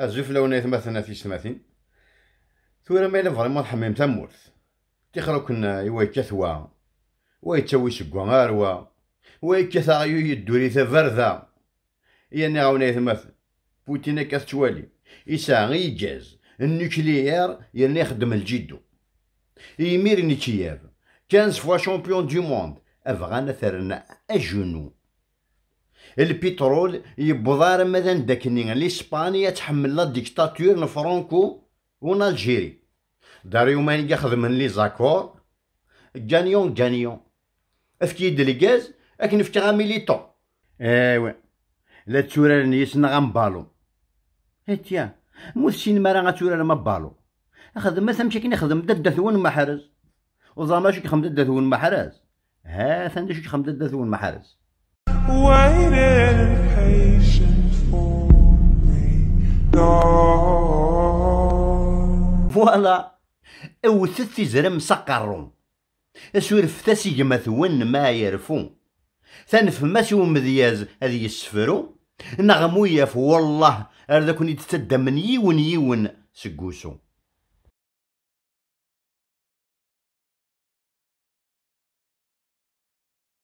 لو نيت مثلا في سماتين ثورا ما إلا فريمون الحمام تمورت تيخرو كنا إوا يكثوا ويتشوي سكوا غاروا كثا غيو يدوري ثفرذا يعني غاونا يتمثل بوتينا كاث توالي إسا غيجاز النوكليير يعني يخدم الجدو إيمير نيتشياف كانز فوا شامبيون دو موند أفغانا ثرنا أجنو البترول يبضار مثلا داكني يعني لإسبانيا تحمل لا ديكتاتور نفرانكو ونالجيري داريو مان ياخذ من لي زاكور جانيون جانيون افكيد الغاز اكن فتغا ميليتون ايوا لا تورار نيسنا غنبالو هتيا موسين مرا غتورار ما بالو اخذ ما سمشي كي نخدم دد ثون محرز وزعما شي خمدة ثون محرز ها ثندش خمدة ثون محرز فوالا او patience for me, God. Voila! أوثثي زرم سقرون أسور فتاسي جمثون ما يرفون ثان فماسي ومذياز هذي يسفرون نغمو يفو والله أردكوني يون ونيون سقوسون